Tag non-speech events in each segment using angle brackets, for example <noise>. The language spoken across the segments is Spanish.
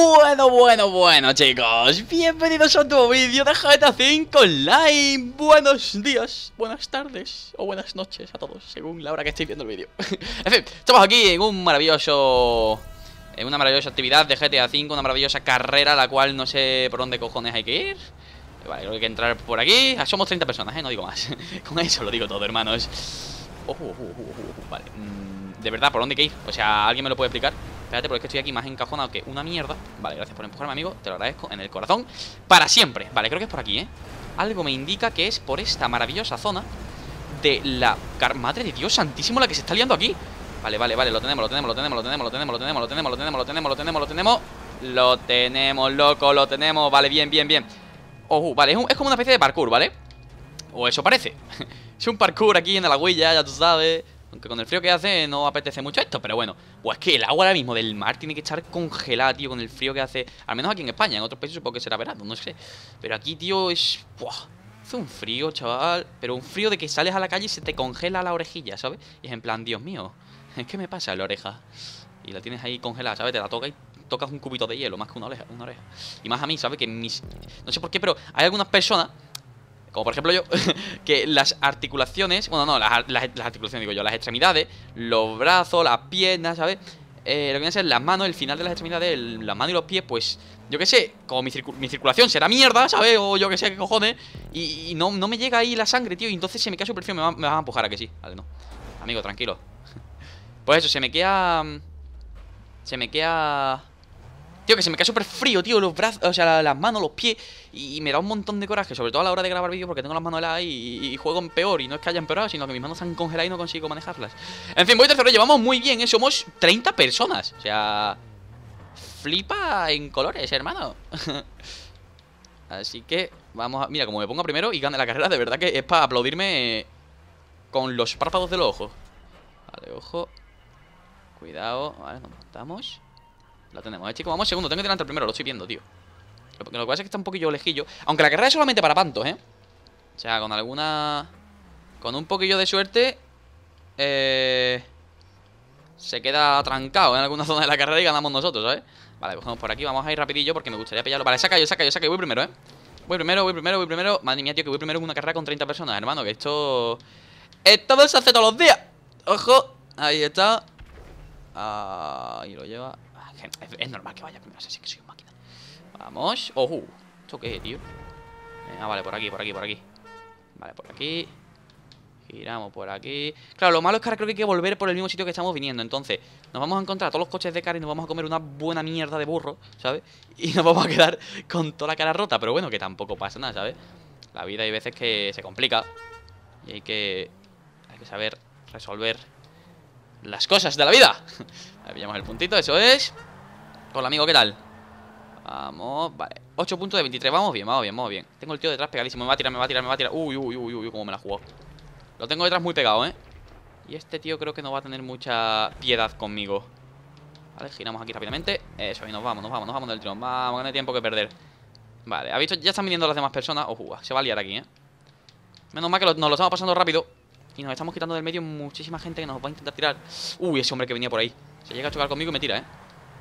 Bueno, bueno, bueno chicos, bienvenidos a otro vídeo de GTA 5 Online Buenos días, buenas tardes o buenas noches a todos, según la hora que estéis viendo el vídeo <laughs> En fin, estamos aquí en un maravilloso... En una maravillosa actividad de GTA V una maravillosa carrera La cual no sé por dónde cojones hay que ir Vale, creo que hay que entrar por aquí ah, Somos 30 personas, eh, no digo más <laughs> Con eso lo digo todo, hermanos oh, oh, oh, Vale, mm, de verdad, ¿por dónde hay que ir? O sea, ¿alguien me lo puede explicar? Espérate, porque estoy aquí más encajonado que una mierda Vale, gracias por empujarme, amigo, te lo agradezco en el corazón Para siempre, vale, creo que es por aquí, ¿eh? Algo me indica que es por esta maravillosa zona De la... Madre de Dios santísimo, la que se está liando aquí Vale, vale, vale, lo tenemos, lo tenemos, lo tenemos, lo tenemos, lo tenemos, lo tenemos, lo tenemos, lo tenemos, lo tenemos, lo tenemos, lo tenemos Lo tenemos, loco, lo tenemos, vale, bien, bien, bien Ojo, vale, es, como una especie de parkour, ¿vale? O eso parece Es un parkour aquí en la huella, ya tú sabes aunque con el frío que hace no apetece mucho esto, pero bueno. Pues que el agua ahora mismo del mar tiene que estar congelada, tío, con el frío que hace. Al menos aquí en España, en otros países supongo que será verano, no sé. Pero aquí, tío, es... ¡Buah! Hace un frío, chaval. Pero un frío de que sales a la calle y se te congela la orejilla, ¿sabes? Y es en plan, Dios mío, ¿qué me pasa a la oreja? Y la tienes ahí congelada, ¿sabes? Te la toca y tocas un cubito de hielo, más que una oreja. Una oreja. Y más a mí, ¿sabes? Que mis... No sé por qué, pero hay algunas personas o por ejemplo yo, <laughs> que las articulaciones, bueno, no, las, articulaciones digo yo, las extremidades, los brazos, las piernas, ¿sabes? Eh, lo que viene a ser las manos, el final de las extremidades, las manos y los pies, pues, yo qué sé, como mi, circulación será mierda, ¿sabes? O yo qué sé, qué cojones, y, no, me llega ahí la sangre, tío, y entonces se me cae su perfil me, va, me vas a empujar a que sí, vale, no. Amigo, tranquilo. <laughs> Pues eso, se me queda... Se me queda... Tío, que se me cae súper frío, tío, los brazos, o sea, las manos, los pies Y me da un montón de coraje, sobre todo a la hora de grabar vídeos Porque tengo las manos heladas y, juego en peor Y no es que hayan empeorado, sino que mis manos se han congelado y no consigo manejarlas En fin, voy tercero, llevamos muy bien, ¿eh? Somos 30 personas, o sea... Flipa en colores, hermano <laughs> Así que vamos a... Mira, como me pongo primero y gane la carrera, de verdad que es para aplaudirme con los párpados de los ojos Vale, ojo Cuidado, vale, nos montamos la tenemos, eh, chicos. Vamos segundo. Tengo que delante el primero. Lo estoy viendo, tío. Lo, que pasa es que está un poquillo lejillo. Aunque la carrera es solamente para pantos, ¿eh? O sea, con alguna... Con un poquillo de suerte... Eh... Se queda trancado en alguna <laughs> zona de la carrera y ganamos nosotros, ¿sabes? Vale, cogemos por aquí. Vamos a ir rapidillo porque me gustaría pillarlo. Vale, saca yo, saca yo, saca yo. Voy primero, ¿eh? Voy primero, voy primero, voy primero. Madre mía, tío, que voy primero en una carrera con 30 personas, hermano. Que esto... Esto se hace todos los días. Ojo. Ahí está. Ahí lo lleva. Es normal que vaya primero, así que soy un máquina. Vamos. ¡Oh! ¿Esto qué, tío? Ah, vale, por aquí, por aquí, por aquí. Vale, por aquí. Giramos por aquí. Claro, lo malo es que ahora creo que hay que volver por el mismo sitio que estamos viniendo. Entonces, nos vamos a encontrar todos los coches de cara y nos vamos a comer una buena mierda de burro, ¿sabes? <laughs> Y nos vamos a quedar con toda la cara rota. Pero bueno, que tampoco pasa nada, ¿sabes? La vida hay veces que se complica. Y hay que. Hay que saber resolver las cosas de la vida. ver, <laughs> pillamos el puntito, eso es. Hola, amigo, ¿qué tal? Vamos, vale 8 puntos de 23, vamos bien, vamos bien, vamos bien Tengo el tío detrás pegadísimo, me va a tirar, me va a tirar, me va a tirar Uy, uy, uy, uy, cómo me la jugó Lo tengo detrás muy pegado, ¿eh? Y este tío creo que no va a tener mucha piedad conmigo Vale, giramos aquí rápidamente Eso, y nos vamos, nos vamos, nos vamos del tron Vamos, que no hay tiempo que perder Vale, ¿ha visto? Ya están viniendo las demás personas Ojo, se va a liar aquí, ¿eh? Menos mal que nos lo estamos pasando rápido Y nos estamos quitando del medio muchísima gente que nos va a intentar tirar Uy, ese hombre que venía por ahí Se llega a chocar conmigo y me tira, ¿eh?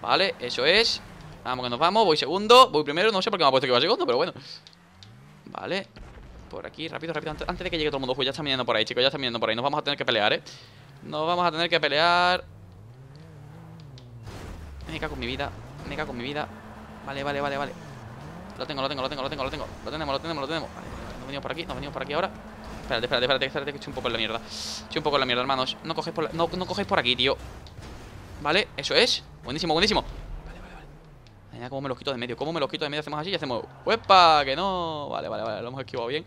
Vale, eso es Vamos que nos vamos, voy segundo Voy primero, no sé por qué me ha puesto que iba segundo, pero bueno Vale Por aquí, rápido, rápido Antes de que llegue todo el mundo Uy, pues ya están viniendo por ahí, chicos Ya están viniendo por ahí Nos vamos a tener que pelear, eh Nos vamos a tener que pelear Me cago en mi vida Me cago en mi vida Vale, vale, vale, vale Lo tengo, lo tengo, lo tengo, lo tengo, lo tengo Lo tenemos, lo tenemos, lo tenemos Vale, nos venimos por aquí Nos venimos por aquí ahora Espérate, espérate, espérate, espérate que estoy un poco en la mierda Estoy un poco en la mierda, hermanos No cogéis por, no, no cogéis por aquí, tío Vale, eso es Buenísimo, buenísimo. Vale, vale, vale. Mira cómo me los quito de medio. ¿Cómo me los quito de medio? Hacemos así y hacemos. ¡Uepa! Que no. Vale, vale, vale. Lo hemos esquivado bien.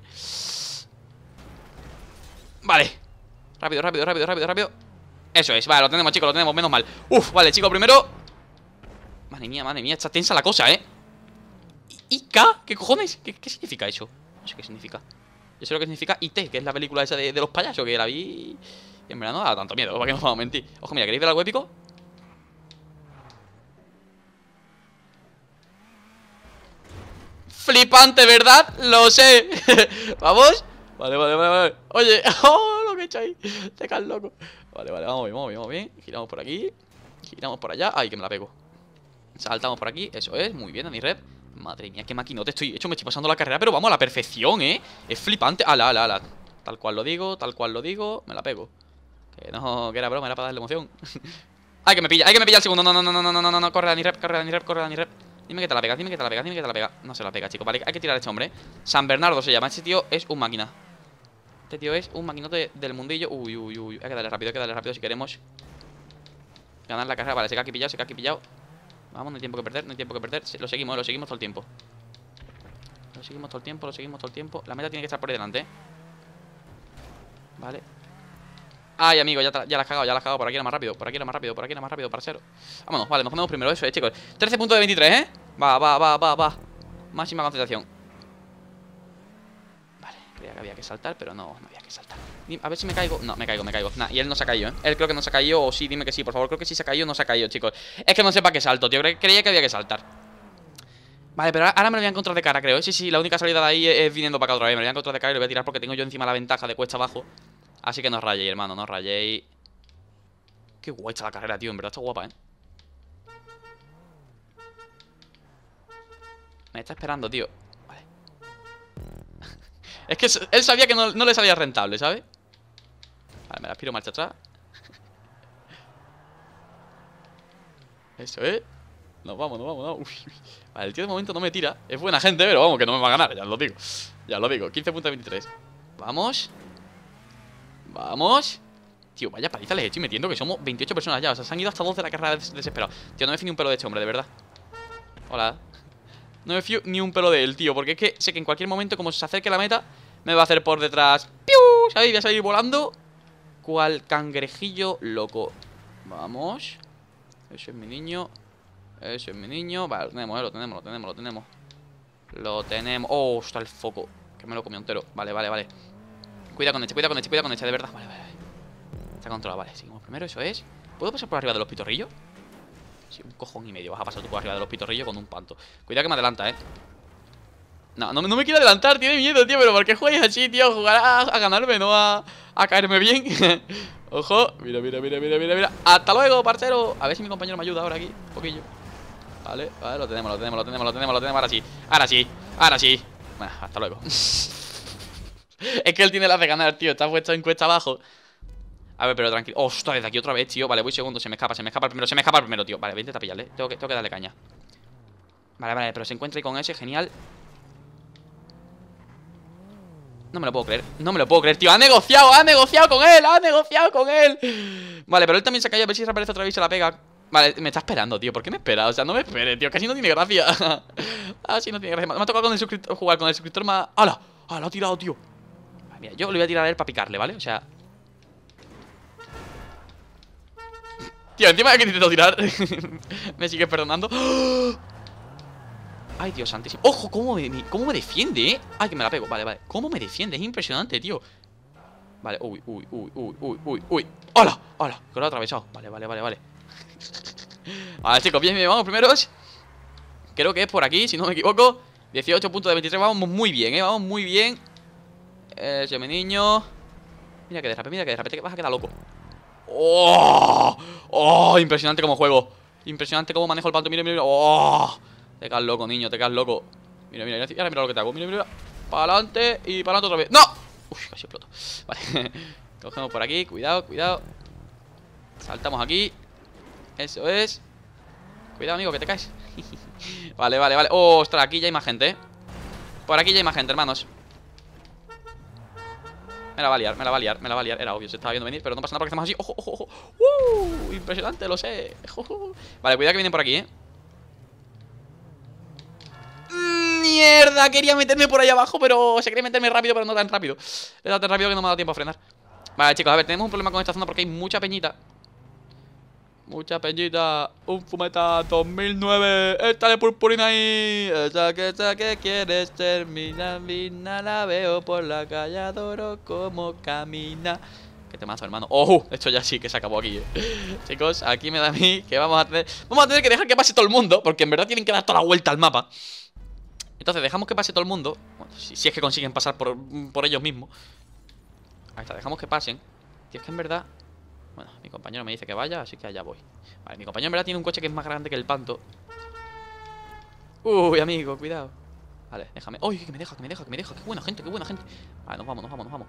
Vale. Rápido, rápido, rápido, rápido, rápido. Eso es. Vale, lo tenemos, chicos. Lo tenemos. Menos mal. Uf, vale, chicos. Primero. Madre mía, madre mía. Está tensa la cosa, ¿eh? ¿Ika? ¿Qué cojones? ¿Qué, significa eso? No sé qué significa. Yo sé lo que significa IT, que es la película esa de, los payasos que la vi. Y en verano da tanto miedo, para que no vamos a mentir. Ojo, mira, ¿queréis ver algo épico? flipante, ¿verdad? Lo sé <laughs> ¿Vamos? Vale, vale, vale, vale Oye, <laughs> oh, lo que he hecho ahí Te caes loco Vale, vale, vamos bien, vamos bien, vamos bien Giramos por aquí Giramos por allá Ay, que me la pego Saltamos por aquí Eso es, muy bien, mi Rep Madre mía, qué maquinote estoy hecho Me estoy pasando la carrera Pero vamos a la perfección, ¿eh? Es flipante Ala, ala, ala Tal cual lo digo, tal cual lo digo Me la pego Que no, que era broma Era para darle emoción <laughs> Ay, que me pilla, ay, que me pilla el segundo No, no, no, no, no, no, no, no Corre, Dani Rep, corre, Dani Rep, corre, Dani Rep Dime que te la pega, dime que te la pega, dime que te la pega No se la pega, chicos, vale, hay que tirar a este hombre San Bernardo se llama, este tío es un máquina Este tío es un maquinote del mundillo Uy, uy, uy, hay que darle rápido, hay que darle rápido Si queremos ganar la carrera Vale, se cae aquí pillado, se cae aquí pillado Vamos, no hay tiempo que perder, no hay tiempo que perder Lo seguimos, lo seguimos todo el tiempo Lo seguimos todo el tiempo, lo seguimos todo el tiempo La meta tiene que estar por ahí delante ¿eh? Vale Ay, amigo, ya, la has cagado, ya la has cagado Por aquí era más rápido, por aquí era más rápido, por aquí era más rápido, parcero Vámonos, vale, nos ponemos primero eso, eh, chicos 13 puntos de 23, eh Va, va, va, va, va Máxima concentración Vale, creía que había que saltar, pero no, no había que saltar a ver si me caigo. No, me caigo, me caigo. y él no se ha caído, ¿eh? Él creo que no se ha caído. O sí, dime que sí, por favor. Creo que sí se ha caído no se ha caído, chicos. Es que no sé para qué salto, tío. Creía que había que saltar. Vale, pero ahora me lo voy a encontrar de cara, creo. ¿eh? Sí, sí, la única salida de ahí es, viniendo para acá otra vez. Me lo voy a encontrar de cara y lo voy a tirar porque tengo yo encima la ventaja de cuesta abajo. Así que no rayéis, hermano, no rayéis. Qué guay está la carrera, tío. En verdad está guapa, ¿eh? Me está esperando, tío. Vale. <laughs> es que él sabía que no, le salía rentable, ¿sabes? Vale, me la aspiro marcha atrás. <laughs> Eso, ¿eh? Nos vamos, nos vamos, nos vamos. Vale, el tío de momento no me tira. Es buena gente, pero vamos, que no me va a ganar, ya lo digo. Ya lo digo. 15.23. Vamos. Vamos. Tío, vaya paliza les me metiendo que somos 28 personas ya. O sea, se han ido hasta dos de la carrera desesperado. Tío, no me fío ni un pelo de este hombre, de verdad. Hola. No me fío ni un pelo de él, tío. Porque es que sé que en cualquier momento, como se acerque la meta, me va a hacer por detrás. ¡Piu! ya Voy a salir volando. Cual cangrejillo loco. Vamos. Eso es mi niño. Eso es mi niño. Vale, lo tenemos, eh, lo tenemos, lo tenemos, lo tenemos. Lo tenemos. Oh, está el foco. Que me lo comió entero. Vale, vale, vale. Cuidado con este, cuidado con este, cuidado con este de verdad. Vale, vale, vale. Está controlado, vale. Seguimos primero, eso es. ¿Puedo pasar por arriba de los pitorrillos? Sí, un cojón y medio. Vas a pasar tú por arriba de los pitorrillos con un panto. Cuidado que me adelanta, eh. No, no, me quiero adelantar, tiene miedo, tío. Pero ¿por qué juegas así, tío? Jugar a, ganarme, no a, a caerme bien. <laughs> Ojo, mira, mira, mira, mira, mira, mira. Hasta luego, parcero. A ver si mi compañero me ayuda ahora aquí, un poquillo. Vale, vale, lo tenemos, lo tenemos, lo tenemos, lo tenemos, lo tenemos. Ahora sí, ahora sí, ahora sí. Bueno, hasta luego. <laughs> <laughs> es que él tiene las de ganar, tío. Está puesto en cuesta abajo. A ver, pero tranquilo. Ostras, desde aquí otra vez, tío. Vale, voy segundo. Se me escapa, se me escapa el primero. Se me escapa el primero, tío. Vale, vente a pillarle. Eh. Tengo que, tengo que darle caña. Vale, vale, pero se encuentra ahí con ese. Genial. No me lo puedo creer, no me lo puedo creer, tío Ha negociado, ha negociado con él, ha negociado con él Vale, pero él también se ha caído A ver si se aparece otra vez y se la pega Vale, me está esperando, tío ¿Por qué me espera? O sea, no me espere, tío Casi no tiene gracia Así <laughs> ah, no tiene gracia Me ha tocado con el suscriptor, jugar con el suscriptor más... ¡Hala! ¡Hala, ha tirado, tío! mira, yo le voy a tirar a él para picarle, ¿vale? O sea... Tío, encima de que intento tirar <laughs> Me sigue perdonando ¡Oh! Ay, Dios santísimo Ojo, cómo me, cómo me defiende, ¿eh? Ay, que me la pego, vale, vale Cómo me defiende, es impresionante, tío Vale, uy, uy, uy, uy, uy, uy, uy ¡Hola! ¡Hola! Que lo he atravesado Vale, vale, vale, vale <laughs> Vale, chicos, bien, vamos primeros Creo que es por aquí, si no me equivoco 18 puntos de 23, vamos muy bien, eh Vamos muy bien ese mi niño. Mira que derrape, mira que derrape, te vas a quedar loco. ¡Oh! ¡Oh! Impresionante como juego. Impresionante como manejo el panto. Mira, mira, mira. ¡Oh! Te quedas loco, niño, te quedas loco. Mira, mira, ahora mira lo que te hago. Mira, mira. Para adelante y para adelante otra vez. ¡No! Uy, casi exploto. <laughs> Vale. Cogemos por aquí. Cuidado, cuidado. Saltamos aquí. Eso es. Cuidado, amigo, que te caes. <laughs> vale, vale, vale. Oh, ostras, aquí ya hay más gente, eh. Por aquí ya hay más gente, hermanos. Me la va a liar, me la va a liar, me la va a liar. Era obvio, se estaba viendo venir, pero no pasa nada porque estamos así. ¡Ojo, ojo, ojo! ¡Uh! Impresionante, lo sé. Vale, cuidado que vienen por aquí, ¿eh? ¡Mierda! Quería meterme por ahí abajo, pero se quería meterme rápido, pero no tan rápido. Le tan rápido que no me ha dado tiempo a frenar. Vale, chicos, a ver, tenemos un problema con esta zona porque hay mucha peñita Mucha peñita, un fumeta 2009. Esta de purpurina ahí. Esa que, esa que quieres terminar, mina. La veo por la calle, adoro como camina. Qué temazo, hermano. ¡Oh! Esto ya sí que se acabó aquí, eh. Chicos, aquí me da a mí que vamos a hacer... Vamos a tener que dejar que pase todo el mundo, porque en verdad tienen que dar toda la vuelta al mapa. Entonces, dejamos que pase todo el mundo. si, es que consiguen pasar por, ellos mismos. Ahí está, dejamos que pasen. Y es que en verdad bueno, mi compañero me dice que vaya, así que allá voy Vale, mi compañero en verdad tiene un coche que es más grande que el Panto Uy, amigo, cuidado Vale, déjame. ¡Uy! Que me deja, que me deja, que me deja. ¡Qué buena gente, qué buena gente! Vale, nos vamos, nos vamos, nos vamos.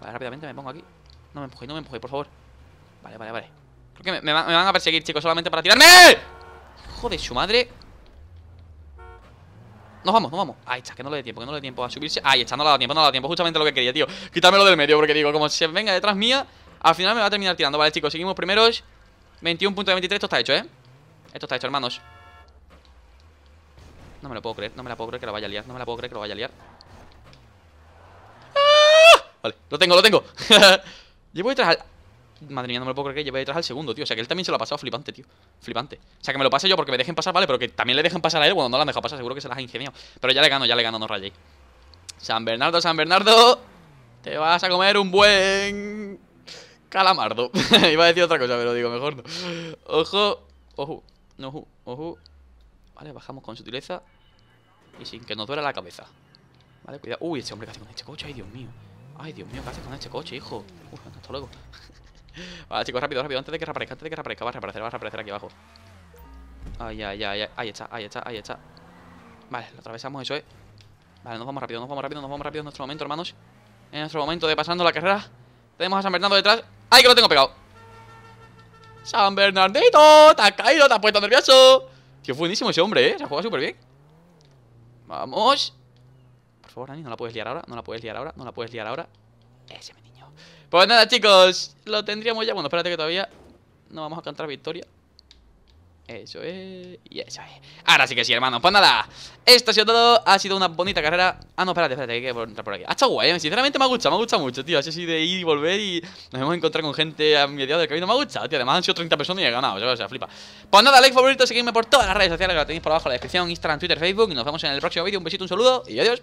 Vale, rápidamente me pongo aquí. No me empujéis, no me empujéis, por favor. Vale, vale, vale. Creo que me, van a perseguir, chicos, solamente para tirarme. de su madre! Nos vamos, nos vamos. Ahí está, que no le dé tiempo, que no le dé tiempo a subirse. Ahí está, no le da tiempo, no le da tiempo. Justamente lo que quería, tío. Quítamelo del medio, porque digo, como si venga detrás mía, al final me va a terminar tirando Vale, chicos, seguimos primeros 21.23, esto está hecho, ¿eh? Esto está hecho, hermanos No me lo puedo creer, no me la puedo creer que lo vaya a liar No me la puedo creer que lo vaya a liar ¡Ah! Vale, lo tengo, lo tengo <laughs> Llevo detrás al... Madre mía, no me lo puedo creer que lleve detrás al segundo, tío O sea, que él también se lo ha pasado flipante, tío Flipante O sea, que me lo pase yo porque me dejen pasar, vale Pero que también le dejen pasar a él cuando no la han dejado pasar, seguro que se las ha ingeniado Pero ya le gano, ya le gano, no rayéis San Bernardo, San Bernardo Te vas a comer un buen... Calamardo. <laughs> Iba a decir otra cosa, pero digo, mejor no. Ojo. Ojo. No, ojo. Ojo. Vale, bajamos con sutileza. Y sin que nos duela la cabeza. Vale, cuidado. Uy, este hombre, casi hace con este coche? Ay, Dios mío. Ay, Dios mío, ¿qué hace con este coche, hijo? Uy, hasta luego. <laughs> vale, chicos, rápido, rápido. Antes de que reaparezca, antes de que reaparezca. Va a reaparecer, va a reaparecer aquí abajo. Ay, ay, ay, Ahí está, ahí está, ahí está. Vale, lo atravesamos, eso eh Vale, nos vamos rápido, nos vamos rápido, nos vamos rápido en nuestro momento, hermanos. En nuestro momento de pasando la carrera. Tenemos a San Bernardo detrás. ¡Ay, que lo tengo pegado! ¡San Bernardito! ¡Te has caído! ¡Te has puesto nervioso! Tío, buenísimo ese hombre, ¿eh? Se ha jugado súper bien ¡Vamos! Por favor, Dani, no la puedes liar ahora No la puedes liar ahora No la puedes liar ahora Ese mi niño Pues nada, chicos Lo tendríamos ya Bueno, espérate que todavía No vamos a cantar victoria eso es, y eso es Ahora sí que sí, hermano, pues nada Esto ha sido todo, ha sido una bonita carrera Ah, no, espérate, espérate, hay que entrar por aquí Ha estado guay, eh. sinceramente me ha gustado, me ha gustado mucho, tío Así de ir y volver y nos hemos encontrado con gente A mediados del camino, me ha gustado, tío, además han sido 30 personas Y he ganado, o sea, flipa Pues nada, like, favorito, seguidme por todas las redes sociales Que lo tenéis por abajo en la descripción Instagram, Twitter, Facebook Y nos vemos en el próximo vídeo, un besito, un saludo Y adiós